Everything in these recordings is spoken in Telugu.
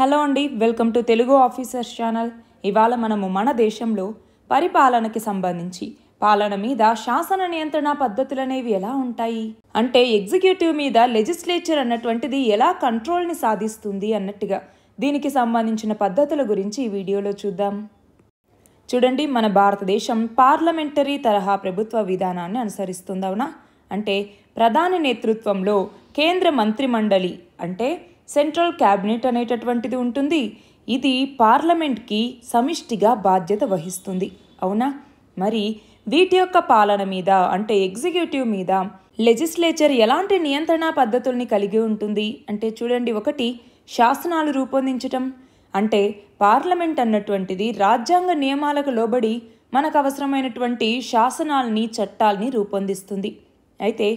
హలో అండి welcome to Telugu officers channel ఇవాళ మనము మన దేశంలో పరిపాలనకి సంబంధించి పాలన మీద శాసన నియంత్రణ పద్ధతులు అనేవి ఎలా ఉంటాయి అంటే ఎగ్జిక్యూటివ్ మీద లెజిస్లేచర్ అన్నటువంటిది ఎలా కంట్రోల్ని సాధిస్తుంది అన్నట్టుగా దీనికి సంబంధించిన పద్ధతుల గురించి ఈ వీడియోలో చూద్దాం చూడండి మన భారతదేశం పార్లమెంటరీ తరహా ప్రభుత్వ విధానాన్ని అనుసరిస్తుంది అవునా అంటే ప్రధాని నేతృత్వంలో కేంద్ర మంత్రిమండలి అంటే సెంట్రల్ క్యాబినెట్ అనేటటువంటిది ఉంటుంది ఇది పార్లమెంట్కి సమిష్టిగా బాధ్యత వహిస్తుంది అవునా మరి వీటి యొక్క పాలన మీద అంటే ఎగ్జిక్యూటివ్ మీద లెజిస్లేచర్ ఎలాంటి నియంత్రణ పద్ధతుల్ని కలిగి ఉంటుంది అంటే చూడండి ఒకటి శాసనాలు రూపొందించటం అంటే పార్లమెంట్ అన్నటువంటిది రాజ్యాంగ నియమాలకు లోబడి మనకు అవసరమైనటువంటి శాసనాలని చట్టాలని రూపొందిస్తుంది అయితే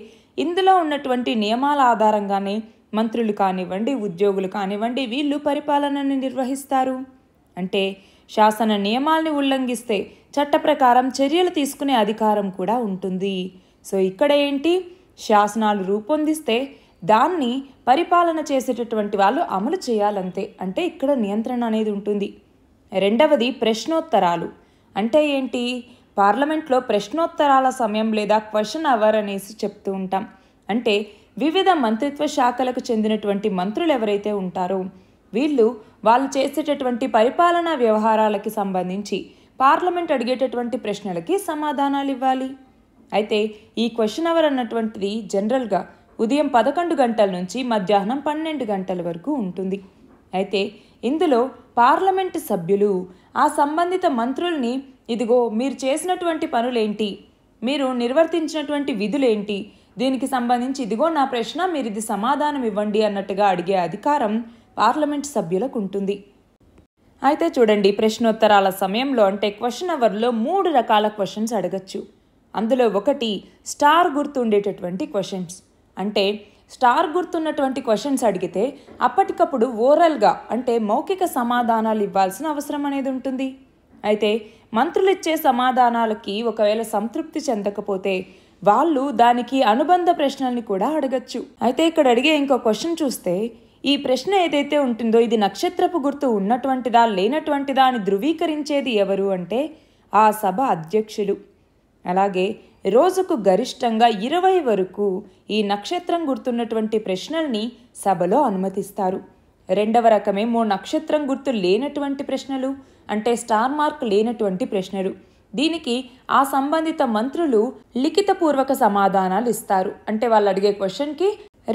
ఇందులో ఉన్నటువంటి నియమాల ఆధారంగానే మంత్రులు కానివ్వండి ఉద్యోగులు కానివ్వండి వీళ్ళు పరిపాలనని నిర్వహిస్తారు అంటే శాసన నియమాల్ని ఉల్లంఘిస్తే చట్ట ప్రకారం చర్యలు తీసుకునే అధికారం కూడా ఉంటుంది సో ఇక్కడ ఏంటి శాసనాలు రూపొందిస్తే దాన్ని పరిపాలన చేసేటటువంటి వాళ్ళు అమలు చేయాలంతే అంటే ఇక్కడ నియంత్రణ అనేది ఉంటుంది రెండవది ప్రశ్నోత్తరాలు అంటే ఏంటి పార్లమెంట్లో ప్రశ్నోత్తరాల సమయం లేదా క్వశ్చన్ అవర్ అనేసి చెప్తూ ఉంటాం అంటే వివిధ మంత్రిత్వ శాఖలకు చెందినటువంటి మంత్రులు ఎవరైతే ఉంటారో వీళ్ళు వాళ్ళు చేసేటటువంటి పరిపాలనా వ్యవహారాలకి సంబంధించి పార్లమెంట్ అడిగేటటువంటి ప్రశ్నలకి సమాధానాలు ఇవ్వాలి అయితే ఈ క్వశ్చన్ అవర్ అన్నటువంటిది జనరల్గా ఉదయం పదకొండు గంటల నుంచి మధ్యాహ్నం పన్నెండు గంటల వరకు ఉంటుంది అయితే ఇందులో పార్లమెంటు సభ్యులు ఆ సంబంధిత మంత్రుల్ని ఇదిగో మీరు చేసినటువంటి పనులేంటి మీరు నిర్వర్తించినటువంటి విధులేంటి దీనికి సంబంధించి ఇదిగో నా ప్రశ్న మీరు ఇది సమాధానం ఇవ్వండి అన్నట్టుగా అడిగే అధికారం పార్లమెంట్ సభ్యులకు ఉంటుంది అయితే చూడండి ప్రశ్నోత్తరాల సమయంలో అంటే క్వశ్చన్ అవర్లో మూడు రకాల క్వశ్చన్స్ అడగచ్చు అందులో ఒకటి స్టార్ గుర్తు ఉండేటటువంటి క్వశ్చన్స్ అంటే స్టార్ గుర్తున్నటువంటి క్వశ్చన్స్ అడిగితే అప్పటికప్పుడు ఓరల్గా అంటే మౌఖిక సమాధానాలు ఇవ్వాల్సిన అవసరం అనేది ఉంటుంది అయితే మంత్రులు ఇచ్చే సమాధానాలకి ఒకవేళ సంతృప్తి చెందకపోతే వాళ్ళు దానికి అనుబంధ ప్రశ్నల్ని కూడా అడగచ్చు అయితే ఇక్కడ అడిగే ఇంకో క్వశ్చన్ చూస్తే ఈ ప్రశ్న ఏదైతే ఉంటుందో ఇది నక్షత్రపు గుర్తు ఉన్నటువంటిదా లేనటువంటిదా అని ధృవీకరించేది ఎవరు అంటే ఆ సభ అధ్యక్షులు అలాగే రోజుకు గరిష్టంగా ఇరవై వరకు ఈ నక్షత్రం గుర్తున్నటువంటి ప్రశ్నల్ని సభలో అనుమతిస్తారు రెండవ రకమేమో నక్షత్రం గుర్తు లేనటువంటి ప్రశ్నలు అంటే స్టార్ మార్క్ లేనటువంటి ప్రశ్నలు దీనికి ఆ సంబంధిత మంత్రులు లిఖితపూర్వక సమాధానాలు ఇస్తారు అంటే వాళ్ళు అడిగే క్వశ్చన్కి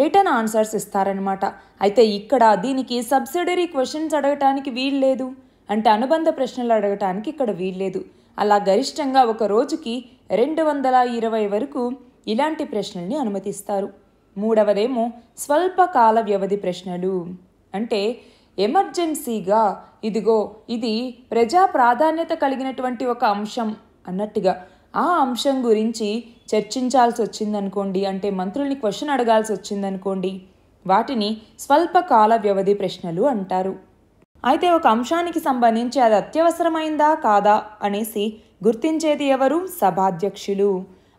రిటర్న్ ఆన్సర్స్ ఇస్తారనమాట అయితే ఇక్కడ దీనికి సబ్సిడరీ క్వశ్చన్స్ అడగటానికి వీల్లేదు అంటే అనుబంధ ప్రశ్నలు అడగటానికి ఇక్కడ వీల్లేదు అలా గరిష్టంగా ఒక రోజుకి రెండు వందల ఇరవై వరకు ఇలాంటి ప్రశ్నల్ని అనుమతిస్తారు మూడవదేమో స్వల్పకాల వ్యవధి ప్రశ్నలు అంటే ఎమర్జెన్సీగా ఇదిగో ఇది ప్రజా ప్రాధాన్యత కలిగినటువంటి ఒక అంశం అన్నట్టుగా ఆ అంశం గురించి చర్చించాల్సి వచ్చిందనుకోండి అంటే మంత్రుల్ని క్వశ్చన్ అడగాల్సి వచ్చిందనుకోండి వాటిని స్వల్పకాల వ్యవధి ప్రశ్నలు అంటారు అయితే ఒక అంశానికి సంబంధించి అది అత్యవసరమైందా కాదా అనేసి గుర్తించేది ఎవరు సభాధ్యక్షులు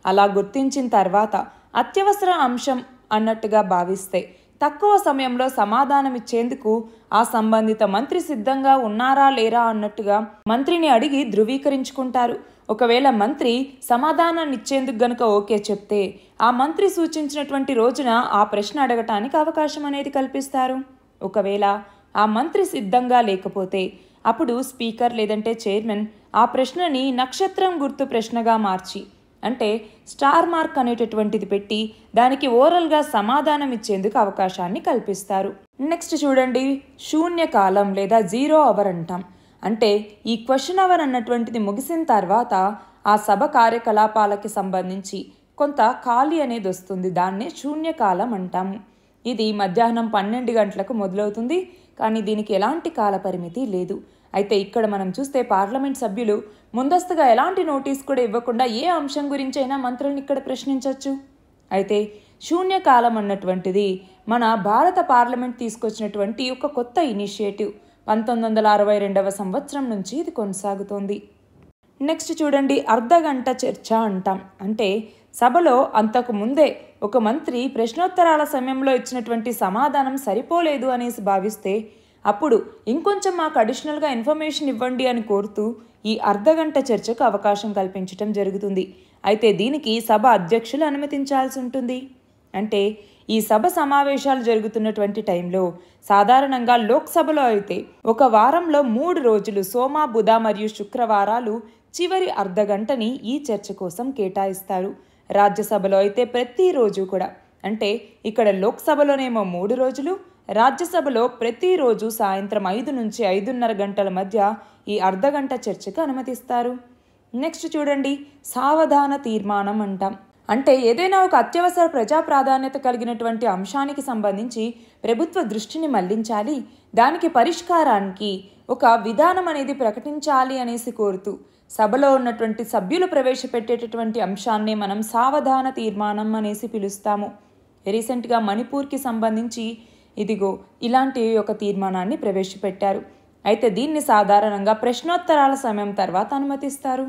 అలా గుర్తించిన తర్వాత అత్యవసర అంశం అన్నట్టుగా భావిస్తే తక్కువ సమయంలో సమాధానమిచ్చేందుకు ఆ సంబంధిత మంత్రి సిద్ధంగా ఉన్నారా లేరా అన్నట్టుగా మంత్రిని అడిగి ధృవీకరించుకుంటారు ఒకవేళ మంత్రి సమాధానాన్నిచ్చేందుకు గనుక ఓకే చెప్తే ఆ మంత్రి సూచించినటువంటి రోజున ఆ ప్రశ్న అడగటానికి అవకాశం అనేది కల్పిస్తారు ఒకవేళ ఆ మంత్రి సిద్ధంగా లేకపోతే అప్పుడు స్పీకర్ లేదంటే చైర్మన్ ఆ ప్రశ్నని నక్షత్రం గుర్తు ప్రశ్నగా మార్చి అంటే స్టార్ మార్క్ అనేటటువంటిది పెట్టి దానికి ఓరల్గా సమాధానం ఇచ్చేందుకు అవకాశాన్ని కల్పిస్తారు నెక్స్ట్ చూడండి శూన్యకాలం లేదా జీరో అవర్ అంటాం అంటే ఈ క్వశ్చన్ అవర్ అన్నటువంటిది ముగిసిన తర్వాత ఆ సభ కార్యకలాపాలకి సంబంధించి కొంత ఖాళీ అనేది వస్తుంది దాన్నే శూన్యకాలం అంటాము ఇది మధ్యాహ్నం పన్నెండు గంటలకు మొదలవుతుంది కానీ దీనికి ఎలాంటి కాల పరిమితి లేదు అయితే ఇక్కడ మనం చూస్తే పార్లమెంట్ సభ్యులు ముందస్తుగా ఎలాంటి నోటీస్ కూడా ఇవ్వకుండా ఏ అంశం గురించైనా మంత్రులను ఇక్కడ ప్రశ్నించవచ్చు అయితే శూన్యకాలం అన్నటువంటిది మన భారత పార్లమెంట్ తీసుకొచ్చినటువంటి ఒక కొత్త ఇనిషియేటివ్ పంతొమ్మిది వందల అరవై రెండవ సంవత్సరం నుంచి ఇది కొనసాగుతోంది నెక్స్ట్ చూడండి అర్ధగంట చర్చ అంటాం అంటే సభలో అంతకు ముందే ఒక మంత్రి ప్రశ్నోత్తరాల సమయంలో ఇచ్చినటువంటి సమాధానం సరిపోలేదు అనేసి భావిస్తే అప్పుడు ఇంకొంచెం మాకు అడిషనల్గా ఇన్ఫర్మేషన్ ఇవ్వండి అని కోరుతూ ఈ అర్ధగంట చర్చకు అవకాశం కల్పించటం జరుగుతుంది అయితే దీనికి సభ అధ్యక్షులు అనుమతించాల్సి ఉంటుంది అంటే ఈ సభ సమావేశాలు జరుగుతున్నటువంటి టైంలో సాధారణంగా లోక్సభలో అయితే ఒక వారంలో మూడు రోజులు సోమ బుధ మరియు శుక్రవారాలు చివరి అర్ధగంటని ఈ చర్చ కోసం కేటాయిస్తారు రాజ్యసభలో అయితే ప్రతిరోజు కూడా అంటే ఇక్కడ లోక్సభలోనేమో మూడు రోజులు రాజ్యసభలో ప్రతిరోజు సాయంత్రం ఐదు నుంచి ఐదున్నర గంటల మధ్య ఈ అర్ధగంట చర్చకు అనుమతిస్తారు నెక్స్ట్ చూడండి సావధాన తీర్మానం అంటాం అంటే ఏదైనా ఒక అత్యవసర ప్రజా ప్రాధాన్యత కలిగినటువంటి అంశానికి సంబంధించి ప్రభుత్వ దృష్టిని మళ్లించాలి దానికి పరిష్కారానికి ఒక విధానం అనేది ప్రకటించాలి అనేసి కోరుతూ సభలో ఉన్నటువంటి సభ్యులు ప్రవేశపెట్టేటటువంటి అంశాన్ని మనం సావధాన తీర్మానం అనేసి పిలుస్తాము రీసెంట్గా మణిపూర్కి సంబంధించి ఇదిగో ఇలాంటి ఒక తీర్మానాన్ని ప్రవేశపెట్టారు అయితే దీన్ని సాధారణంగా ప్రశ్నోత్తరాల సమయం తర్వాత అనుమతిస్తారు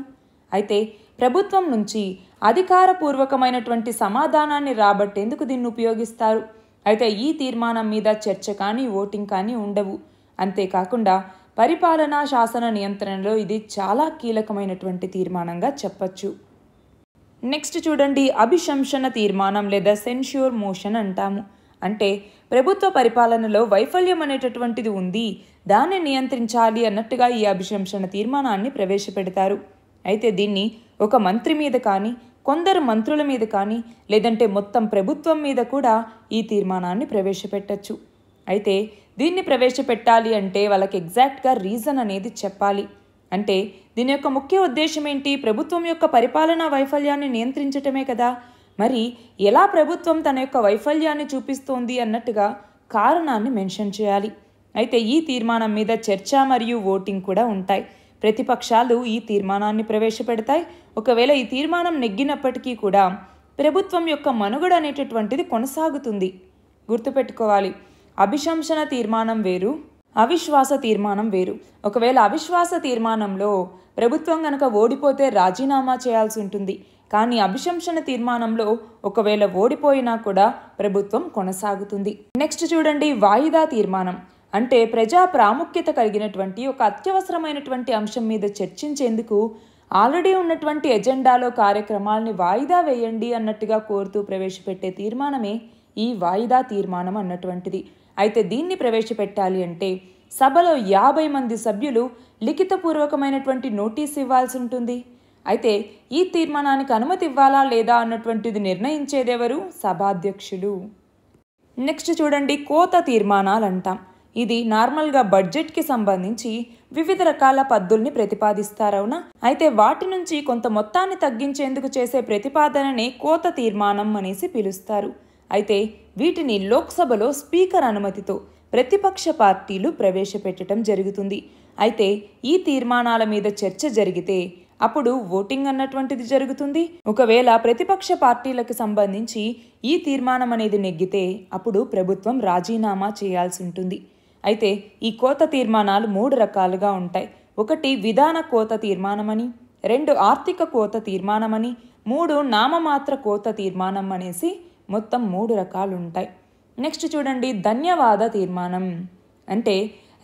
అయితే ప్రభుత్వం నుంచి అధికారపూర్వకమైనటువంటి సమాధానాన్ని రాబట్టేందుకు దీన్ని ఉపయోగిస్తారు అయితే ఈ తీర్మానం మీద చర్చ కానీ ఓటింగ్ కానీ ఉండవు అంతేకాకుండా పరిపాలనా శాసన నియంత్రణలో ఇది చాలా కీలకమైనటువంటి తీర్మానంగా చెప్పచ్చు నెక్స్ట్ చూడండి అభిశంసన తీర్మానం లేదా సెన్ష్యూర్ మోషన్ అంటాము అంటే ప్రభుత్వ పరిపాలనలో వైఫల్యం అనేటటువంటిది ఉంది దాన్ని నియంత్రించాలి అన్నట్టుగా ఈ అభిశంసన తీర్మానాన్ని ప్రవేశపెడతారు అయితే దీన్ని ఒక మంత్రి మీద కానీ కొందరు మంత్రుల మీద కానీ లేదంటే మొత్తం ప్రభుత్వం మీద కూడా ఈ తీర్మానాన్ని ప్రవేశపెట్టచ్చు అయితే దీన్ని ప్రవేశపెట్టాలి అంటే వాళ్ళకి ఎగ్జాక్ట్గా రీజన్ అనేది చెప్పాలి అంటే దీని యొక్క ముఖ్య ఉద్దేశం ఏంటి ప్రభుత్వం యొక్క పరిపాలనా వైఫల్యాన్ని నియంత్రించటమే కదా మరి ఎలా ప్రభుత్వం తన యొక్క వైఫల్యాన్ని చూపిస్తోంది అన్నట్టుగా కారణాన్ని మెన్షన్ చేయాలి అయితే ఈ తీర్మానం మీద చర్చ మరియు ఓటింగ్ కూడా ఉంటాయి ప్రతిపక్షాలు ఈ తీర్మానాన్ని ప్రవేశపెడతాయి ఒకవేళ ఈ తీర్మానం నెగ్గినప్పటికీ కూడా ప్రభుత్వం యొక్క మనుగడ అనేటటువంటిది కొనసాగుతుంది గుర్తుపెట్టుకోవాలి అభిశంసన తీర్మానం వేరు అవిశ్వాస తీర్మానం వేరు ఒకవేళ అవిశ్వాస తీర్మానంలో ప్రభుత్వం గనక ఓడిపోతే రాజీనామా చేయాల్సి ఉంటుంది కానీ అభిశంసన తీర్మానంలో ఒకవేళ ఓడిపోయినా కూడా ప్రభుత్వం కొనసాగుతుంది నెక్స్ట్ చూడండి వాయిదా తీర్మానం అంటే ప్రజా ప్రాముఖ్యత కలిగినటువంటి ఒక అత్యవసరమైనటువంటి అంశం మీద చర్చించేందుకు ఆల్రెడీ ఉన్నటువంటి ఎజెండాలో కార్యక్రమాల్ని వాయిదా వేయండి అన్నట్టుగా కోరుతూ ప్రవేశపెట్టే తీర్మానమే ఈ వాయిదా తీర్మానం అన్నటువంటిది అయితే దీన్ని ప్రవేశపెట్టాలి అంటే సభలో యాభై మంది సభ్యులు లిఖితపూర్వకమైనటువంటి నోటీస్ ఇవ్వాల్సి ఉంటుంది అయితే ఈ తీర్మానానికి అనుమతి ఇవ్వాలా లేదా అన్నటువంటిది నిర్ణయించేదెవరు సభాధ్యక్షులు నెక్స్ట్ చూడండి కోత తీర్మానాలు అంటాం ఇది నార్మల్గా బడ్జెట్కి సంబంధించి వివిధ రకాల పద్దుల్ని ప్రతిపాదిస్తారవునా అయితే వాటి నుంచి కొంత మొత్తాన్ని తగ్గించేందుకు చేసే ప్రతిపాదననే కోత తీర్మానం అనేసి పిలుస్తారు అయితే వీటిని లోక్సభలో స్పీకర్ అనుమతితో ప్రతిపక్ష పార్టీలు ప్రవేశపెట్టడం జరుగుతుంది అయితే ఈ తీర్మానాల మీద చర్చ జరిగితే అప్పుడు ఓటింగ్ అన్నటువంటిది జరుగుతుంది ఒకవేళ ప్రతిపక్ష పార్టీలకు సంబంధించి ఈ తీర్మానం అనేది నెగ్గితే అప్పుడు ప్రభుత్వం రాజీనామా చేయాల్సి ఉంటుంది అయితే ఈ కోత తీర్మానాలు మూడు రకాలుగా ఉంటాయి ఒకటి విధాన కోత తీర్మానమని రెండు ఆర్థిక కోత తీర్మానమని మూడు నామమాత్ర కోత తీర్మానం అనేసి మొత్తం మూడు రకాలు ఉంటాయి నెక్స్ట్ చూడండి ధన్యవాద తీర్మానం అంటే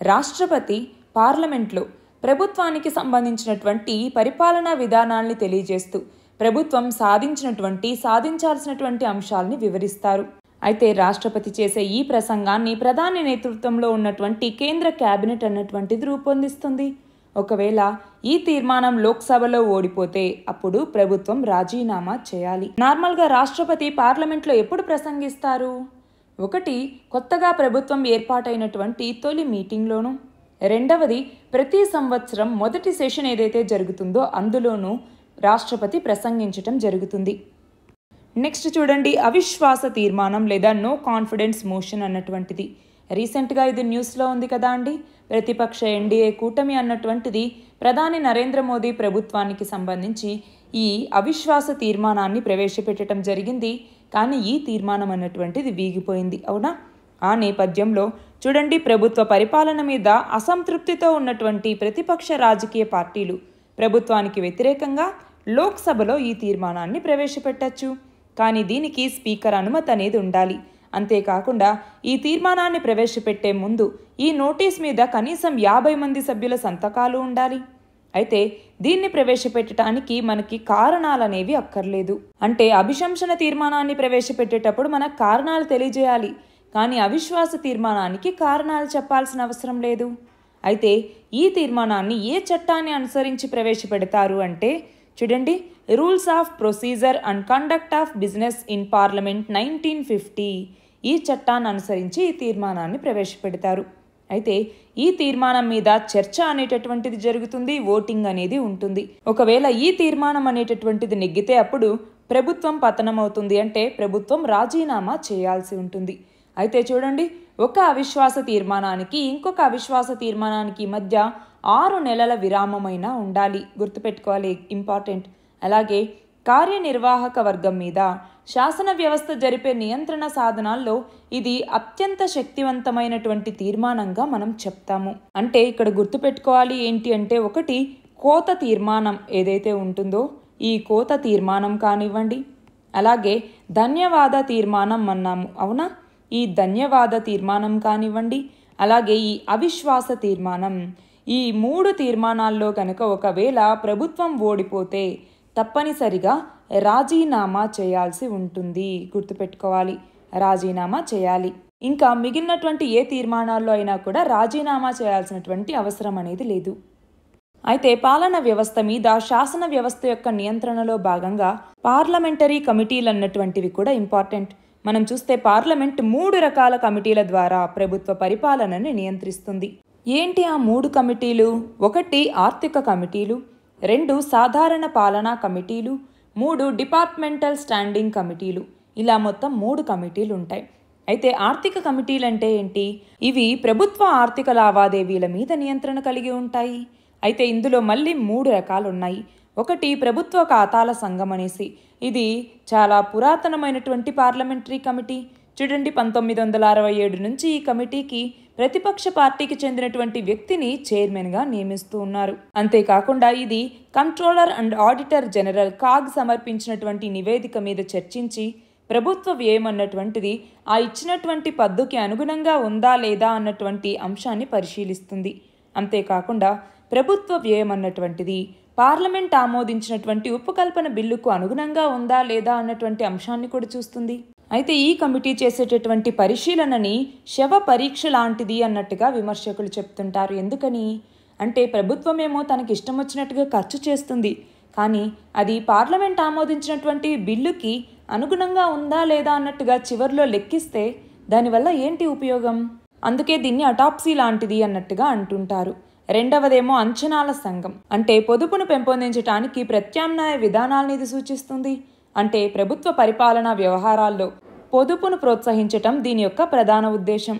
రాష్ట్రపతి పార్లమెంట్లో ప్రభుత్వానికి సంబంధించినటువంటి పరిపాలనా విధానాల్ని తెలియజేస్తూ ప్రభుత్వం సాధించినటువంటి సాధించాల్సినటువంటి అంశాలని వివరిస్తారు అయితే రాష్ట్రపతి చేసే ఈ ప్రసంగాన్ని ప్రధాని నేతృత్వంలో ఉన్నటువంటి కేంద్ర కేబినెట్ అన్నటువంటిది రూపొందిస్తుంది ఒకవేళ ఈ తీర్మానం లోక్సభలో ఓడిపోతే అప్పుడు ప్రభుత్వం రాజీనామా చేయాలి నార్మల్గా రాష్ట్రపతి పార్లమెంట్లో ఎప్పుడు ప్రసంగిస్తారు ఒకటి కొత్తగా ప్రభుత్వం ఏర్పాటైనటువంటి తొలి మీటింగ్లోనూ రెండవది ప్రతి సంవత్సరం మొదటి సెషన్ ఏదైతే జరుగుతుందో అందులోనూ రాష్ట్రపతి ప్రసంగించటం జరుగుతుంది నెక్స్ట్ చూడండి అవిశ్వాస తీర్మానం లేదా నో కాన్ఫిడెన్స్ మోషన్ అన్నటువంటిది రీసెంట్గా ఇది న్యూస్లో ఉంది కదా అండి ప్రతిపక్ష ఎన్డీఏ కూటమి అన్నటువంటిది ప్రధాని నరేంద్ర మోదీ ప్రభుత్వానికి సంబంధించి ఈ అవిశ్వాస తీర్మానాన్ని ప్రవేశపెట్టడం జరిగింది కానీ ఈ తీర్మానం అన్నటువంటిది వీగిపోయింది అవునా ఆ నేపథ్యంలో చూడండి ప్రభుత్వ పరిపాలన మీద అసంతృప్తితో ఉన్నటువంటి ప్రతిపక్ష రాజకీయ పార్టీలు ప్రభుత్వానికి వ్యతిరేకంగా లోక్సభలో ఈ తీర్మానాన్ని ప్రవేశపెట్టచ్చు కానీ దీనికి స్పీకర్ అనుమతి అనేది ఉండాలి అంతేకాకుండా ఈ తీర్మానాన్ని ప్రవేశపెట్టే ముందు ఈ నోటీస్ మీద కనీసం యాభై మంది సభ్యుల సంతకాలు ఉండాలి అయితే దీన్ని ప్రవేశపెట్టడానికి మనకి కారణాలనేవి అక్కర్లేదు అంటే అభిశంసన తీర్మానాన్ని ప్రవేశపెట్టేటప్పుడు మనకు కారణాలు తెలియజేయాలి కానీ అవిశ్వాస తీర్మానానికి కారణాలు చెప్పాల్సిన అవసరం లేదు అయితే ఈ తీర్మానాన్ని ఏ చట్టాన్ని అనుసరించి ప్రవేశపెడతారు అంటే చూడండి rules of procedure and conduct of business in parliament nineteen fifty ఈ చట్టాన్ని అనుసరించి ఈ తీర్మానాన్ని ప్రవేశపెడతారు అయితే ఈ తీర్మానం మీద చర్చ అనేటటువంటిది జరుగుతుంది ఓటింగ్ అనేది ఉంటుంది ఒకవేళ ఈ తీర్మానం అనేటటువంటిది నెగ్గితే అప్పుడు ప్రభుత్వం పతనమవుతుంది అంటే ప్రభుత్వం రాజీనామా చేయాల్సి ఉంటుంది అయితే చూడండి ఒక అవిశ్వాస తీర్మానానికి ఇంకొక అవిశ్వాస తీర్మానానికి మధ్య ఆరు నెలల విరామమైనా ఉండాలి గుర్తుపెట్టుకోవాలి ఇంపార్టెంట్ అలాగే కార్యనిర్వాహక వర్గం మీద శాసన వ్యవస్థ జరిపే నియంత్రణ సాధనాల్లో ఇది అత్యంత శక్తివంతమైనటువంటి తీర్మానంగా మనం చెప్తాము అంటే ఇక్కడ గుర్తుపెట్టుకోవాలి ఏంటి అంటే ఒకటి కోత తీర్మానం ఏదైతే ఉంటుందో ఈ కోత తీర్మానం కానివ్వండి అలాగే ధన్యవాద తీర్మానం అన్నాము అవునా ఈ ధన్యవాద తీర్మానం కానివ్వండి అలాగే ఈ అవిశ్వాస తీర్మానం ఈ మూడు తీర్మానాల్లో కనుక ఒకవేళ ప్రభుత్వం ఓడిపోతే తప్పనిసరిగా రాజీనామా చేయాల్సి ఉంటుంది గుర్తుపెట్టుకోవాలి రాజీనామా చేయాలి ఇంకా మిగిలినటువంటి ఏ తీర్మానాల్లో అయినా కూడా రాజీనామా చేయాల్సినటువంటి అవసరం అనేది లేదు అయితే పాలన వ్యవస్థ మీద శాసన వ్యవస్థ యొక్క నియంత్రణలో భాగంగా పార్లమెంటరీ కమిటీలు అన్నటువంటివి కూడా ఇంపార్టెంట్ మనం చూస్తే పార్లమెంట్ మూడు రకాల కమిటీల ద్వారా ప్రభుత్వ పరిపాలనని నియంత్రిస్తుంది ఏంటి ఆ మూడు కమిటీలు ఒకటి ఆర్థిక కమిటీలు రెండు సాధారణ పాలనా కమిటీలు మూడు డిపార్ట్మెంటల్ స్టాండింగ్ కమిటీలు ఇలా మొత్తం మూడు కమిటీలు ఉంటాయి అయితే ఆర్థిక కమిటీలు అంటే ఏంటి ఇవి ప్రభుత్వ ఆర్థిక లావాదేవీల మీద నియంత్రణ కలిగి ఉంటాయి అయితే ఇందులో మళ్ళీ మూడు రకాలున్నాయి ఒకటి ప్రభుత్వ ఖాతాల సంఘం అనేసి ఇది చాలా పురాతనమైనటువంటి పార్లమెంటరీ కమిటీ చూడండి పంతొమ్మిది వందల అరవై ఏడు నుంచి ఈ కమిటీకి ప్రతిపక్ష పార్టీకి చెందినటువంటి వ్యక్తిని చైర్మన్గా నియమిస్తూ ఉన్నారు అంతేకాకుండా ఇది controller and auditor general CAG సమర్పించినటువంటి నివేదిక మీద చర్చించి ప్రభుత్వ వ్యయం అన్నటువంటిది ఆ ఇచ్చినటువంటి పద్దుకి అనుగుణంగా ఉందా లేదా అన్నటువంటి అంశాన్ని పరిశీలిస్తుంది అంతేకాకుండా ప్రభుత్వ వ్యయం అన్నటువంటిది పార్లమెంట్ ఆమోదించినటువంటి ఉపకల్పన బిల్లుకు అనుగుణంగా ఉందా లేదా అన్నటువంటి అంశాన్ని కూడా చూస్తుంది అయితే ఈ కమిటీ చేసేటటువంటి పరిశీలనని శవ పరీక్ష లాంటిది అన్నట్టుగా విమర్శకులు చెప్తుంటారు ఎందుకని అంటే ప్రభుత్వమేమో తనకి ఇష్టం వచ్చినట్టుగా ఖర్చు చేస్తుంది కానీ అది పార్లమెంట్ ఆమోదించినటువంటి బిల్లుకి అనుగుణంగా ఉందా లేదా అన్నట్టుగా చివరిలో లెక్కిస్తే దానివల్ల ఏంటి ఉపయోగం అందుకే దీన్ని అటాప్సీ లాంటిది అన్నట్టుగా అంటుంటారు రెండవదేమో అంచనాల సంఘం అంటే పొదుపును పెంపొందించడానికి ప్రత్యామ్నాయ విధానాలను ఇది సూచిస్తుంది అంటే ప్రభుత్వ పరిపాలనా వ్యవహారాల్లో పొదుపును ప్రోత్సహించటం దీని యొక్క ప్రధాన ఉద్దేశం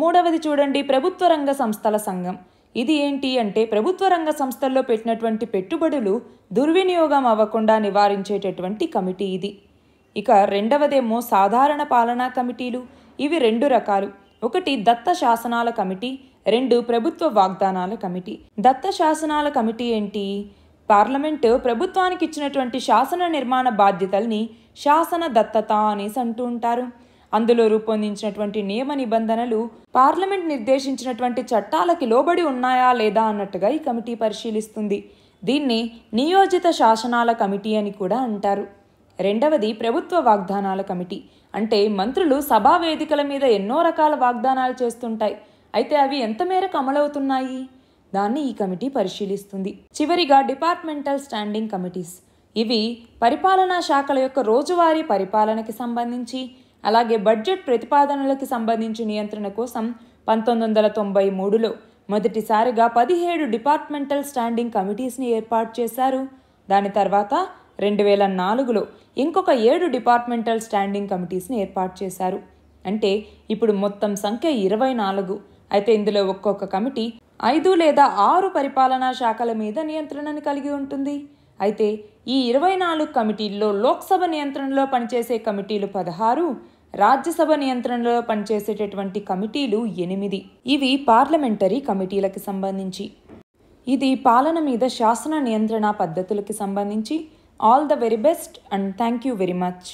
మూడవది చూడండి ప్రభుత్వ రంగ సంస్థల సంఘం ఇది ఏంటి అంటే ప్రభుత్వ రంగ సంస్థల్లో పెట్టినటువంటి పెట్టుబడులు దుర్వినియోగం అవ్వకుండా నివారించేటటువంటి కమిటీ ఇది ఇక రెండవదేమో సాధారణ పాలనా కమిటీలు ఇవి రెండు రకాలు ఒకటి దత్త శాసనాల కమిటీ రెండు ప్రభుత్వ వాగ్దానాల కమిటీ దత్త శాసనాల కమిటీ ఏంటి పార్లమెంటు ప్రభుత్వానికి ఇచ్చినటువంటి శాసన నిర్మాణ బాధ్యతల్ని శాసన దత్తత అనేసి అంటూ ఉంటారు అందులో రూపొందించినటువంటి నియమ నిబంధనలు పార్లమెంట్ నిర్దేశించినటువంటి చట్టాలకి లోబడి ఉన్నాయా లేదా అన్నట్టుగా ఈ కమిటీ పరిశీలిస్తుంది దీన్ని నియోజిత శాసనాల కమిటీ అని కూడా అంటారు రెండవది ప్రభుత్వ వాగ్దానాల కమిటీ అంటే మంత్రులు సభా వేదికల మీద ఎన్నో రకాల వాగ్దానాలు చేస్తుంటాయి అయితే అవి ఎంత మేరకు అమలవుతున్నాయి దాన్ని ఈ కమిటీ పరిశీలిస్తుంది చివరిగా డిపార్ట్మెంటల్ స్టాండింగ్ కమిటీస్ ఇవి పరిపాలనా శాఖల యొక్క రోజువారీ పరిపాలనకి సంబంధించి అలాగే బడ్జెట్ ప్రతిపాదనలకి సంబంధించి నియంత్రణ కోసం పంతొమ్మిది వందల తొంభై మూడులో మొదటిసారిగా పదిహేడు డిపార్ట్మెంటల్ స్టాండింగ్ కమిటీస్ని ఏర్పాటు చేశారు దాని తర్వాత రెండు వేల నాలుగులో ఇంకొక ఏడు డిపార్ట్మెంటల్ స్టాండింగ్ కమిటీస్ని ఏర్పాటు చేశారు అంటే ఇప్పుడు మొత్తం సంఖ్య ఇరవై నాలుగు అయితే ఇందులో ఒక్కొక్క కమిటీ ఐదు లేదా ఆరు పరిపాలనా శాఖల మీద నియంత్రణను కలిగి ఉంటుంది అయితే ఈ ఇరవై నాలుగు కమిటీల్లో లోక్సభ నియంత్రణలో పనిచేసే కమిటీలు పదహారు రాజ్యసభ నియంత్రణలో పనిచేసేటటువంటి కమిటీలు ఎనిమిది ఇవి పార్లమెంటరీ కమిటీలకు సంబంధించి ఇది పాలన మీద శాసన నియంత్రణ పద్ధతులకు సంబంధించి all the very best and thank you very much